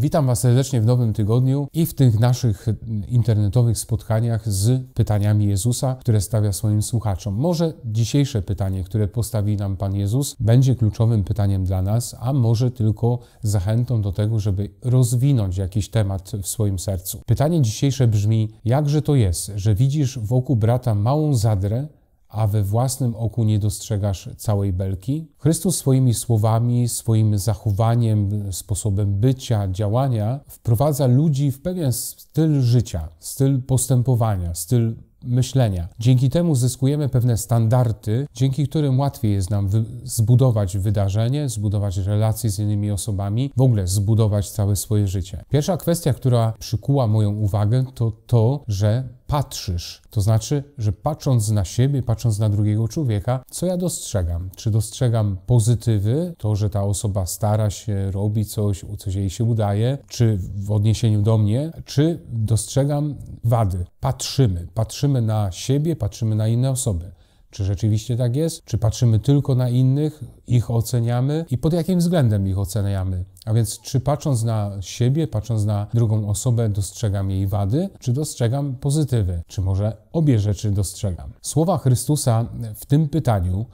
Witam Was serdecznie w nowym tygodniu i w tych naszych internetowych spotkaniach z pytaniami Jezusa, które stawia swoim słuchaczom. Może dzisiejsze pytanie, które postawi nam Pan Jezus, będzie kluczowym pytaniem dla nas, a może tylko zachętą do tego, żeby rozwinąć jakiś temat w swoim sercu. Pytanie dzisiejsze brzmi: jakże to jest, że widzisz wokół brata małą zadrę, a we własnym oku nie dostrzegasz całej belki? Chrystus swoimi słowami, swoim zachowaniem, sposobem bycia, działania wprowadza ludzi w pewien styl życia, styl postępowania, styl myślenia. Dzięki temu zyskujemy pewne standardy, dzięki którym łatwiej jest nam wy zbudować wydarzenie, zbudować relacje z innymi osobami, w ogóle zbudować całe swoje życie. Pierwsza kwestia, która przykuła moją uwagę, to to, że patrzysz. To znaczy, że patrząc na siebie, patrząc na drugiego człowieka, co ja dostrzegam? Czy dostrzegam pozytywy, to, że ta osoba stara się, robi coś, coś jej się udaje, czy w odniesieniu do mnie, czy dostrzegam wady? Patrzymy, patrzymy na siebie, patrzymy na inne osoby. Czy rzeczywiście tak jest? Czy patrzymy tylko na innych, ich oceniamy i pod jakim względem ich oceniamy? A więc, czy patrząc na siebie, patrząc na drugą osobę, dostrzegam jej wady, czy dostrzegam pozytywy? Czy może obie rzeczy dostrzegam? Słowa Chrystusa w tym pytaniu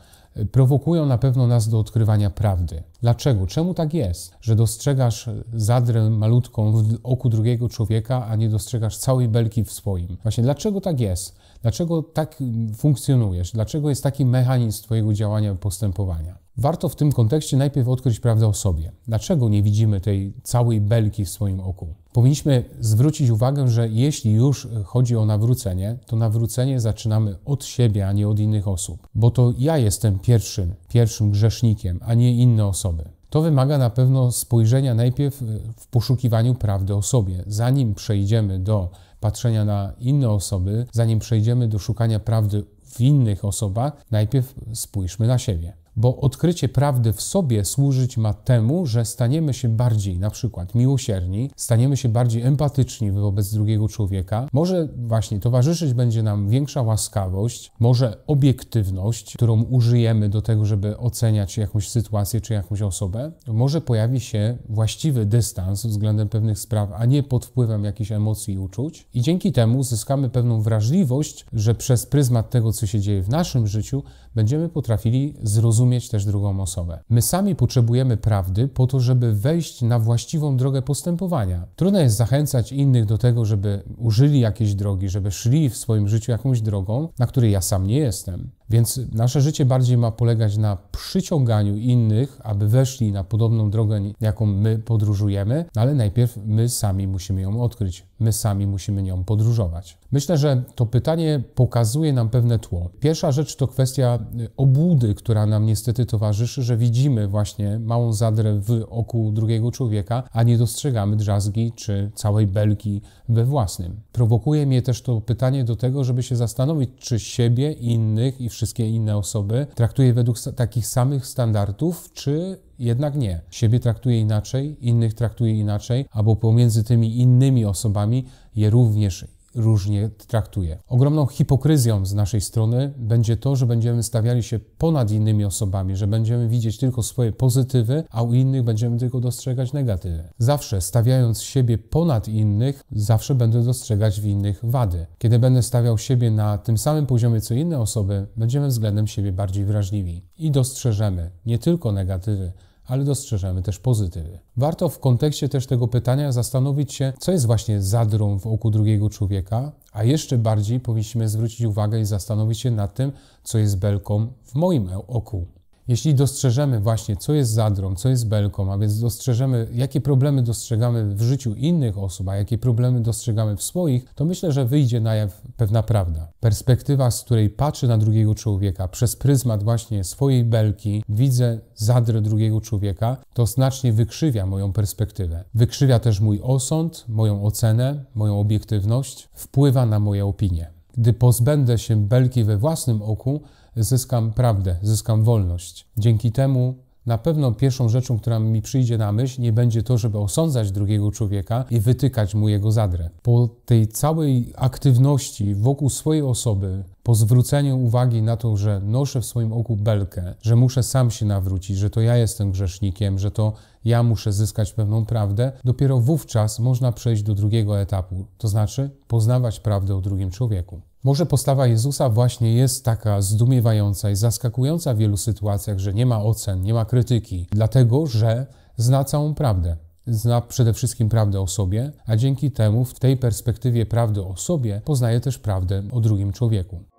prowokują na pewno nas do odkrywania prawdy. Dlaczego? Czemu tak jest, że dostrzegasz zadrę malutką w oku drugiego człowieka, a nie dostrzegasz całej belki w swoim? Właśnie dlaczego tak jest? Dlaczego tak mm, funkcjonujesz? Dlaczego jest taki mechanizm Twojego działania postępowania? Warto w tym kontekście najpierw odkryć prawdę o sobie. Dlaczego nie widzimy tej całej belki w swoim oku? powinniśmy zwrócić uwagę, że jeśli już chodzi o nawrócenie, to nawrócenie zaczynamy od siebie, a nie od innych osób, bo to ja jestem pierwszym, pierwszym grzesznikiem, a nie inne osoby. To wymaga na pewno spojrzenia najpierw e, w poszukiwaniu prawdy o sobie. Zanim przejdziemy do patrzenia na inne osoby, zanim przejdziemy do szukania prawdy w innych osobach, najpierw spójrzmy na siebie bo odkrycie prawdy w sobie służyć ma temu, że staniemy się bardziej na przykład miłosierni, staniemy się bardziej empatyczni wobec drugiego człowieka. Może właśnie towarzyszyć będzie nam większa łaskawość, może obiektywność, którą użyjemy do tego, żeby oceniać jakąś sytuację czy jakąś osobę. Może pojawi się właściwy dystans względem pewnych spraw, a nie pod wpływem jakichś emocji i uczuć. I dzięki temu zyskamy pewną wrażliwość, że przez pryzmat tego, co się dzieje w naszym życiu, będziemy potrafili zrozumieć, rozumieć też drugą osobę. My sami potrzebujemy prawdy po to, żeby wejść na właściwą drogę postępowania. Trudno jest zachęcać innych do tego, żeby użyli jakiejś drogi, żeby szli w swoim życiu jakąś drogą, na której ja sam nie jestem. Więc nasze życie bardziej ma polegać na przyciąganiu innych, aby weszli na podobną drogę, jaką my podróżujemy, no ale najpierw my sami musimy ją odkryć, my sami musimy nią podróżować. Myślę, że to pytanie pokazuje nam pewne tło. Pierwsza rzecz to kwestia y, obłudy, która nam nie niestety towarzyszy, że widzimy właśnie małą zadrę w oku drugiego człowieka, a nie dostrzegamy drzazgi czy całej belki we własnym. Prowokuje mnie też to pytanie do tego, żeby się zastanowić, czy siebie, innych i wszystkie inne osoby traktuje według takich samych standardów, czy jednak nie. Siebie traktuje inaczej, innych traktuje inaczej, albo pomiędzy tymi innymi osobami je również różnie traktuje. Ogromną hipokryzją z naszej strony będzie to, że będziemy stawiali się ponad innymi osobami, że będziemy widzieć tylko swoje pozytywy, a u innych będziemy tylko dostrzegać negatywy. Zawsze stawiając siebie ponad innych, zawsze będę dostrzegać w innych wady. Kiedy będę stawiał siebie na tym samym poziomie co inne osoby, będziemy względem siebie bardziej wrażliwi i dostrzeżemy nie tylko negatywy, ale dostrzeżemy też pozytywy. Warto w kontekście też tego pytania zastanowić się, co jest właśnie zadrą w oku drugiego człowieka, a jeszcze bardziej powinniśmy zwrócić uwagę i zastanowić się nad tym, co jest belką w moim oku. Jeśli dostrzeżemy właśnie, co jest zadrą, co jest belką, a więc dostrzeżemy, jakie problemy dostrzegamy w życiu innych osób, a jakie problemy dostrzegamy w swoich, to myślę, że wyjdzie na jaw pewna prawda. Perspektywa, z której patrzę na drugiego człowieka przez pryzmat właśnie swojej belki, widzę zadrę drugiego człowieka, to znacznie wykrzywia moją perspektywę. Wykrzywia też mój osąd, moją ocenę, moją obiektywność, wpływa na moje opinie. Gdy pozbędę się belki we własnym oku, zyskam prawdę, zyskam wolność. Dzięki temu na pewno pierwszą rzeczą, która mi przyjdzie na myśl, nie będzie to, żeby osądzać drugiego człowieka i wytykać mu jego zadrę. Po tej całej aktywności wokół swojej osoby, po zwróceniu uwagi na to, że noszę w swoim oku belkę, że muszę sam się nawrócić, że to ja jestem grzesznikiem, że to ja muszę zyskać pewną prawdę, dopiero wówczas można przejść do drugiego etapu, to znaczy poznawać prawdę o drugim człowieku. Może postawa Jezusa właśnie jest taka zdumiewająca i zaskakująca w wielu sytuacjach, że nie ma ocen, nie ma krytyki, dlatego że zna całą prawdę. Zna przede wszystkim prawdę o sobie, a dzięki temu w tej perspektywie prawdy o sobie poznaje też prawdę o drugim człowieku.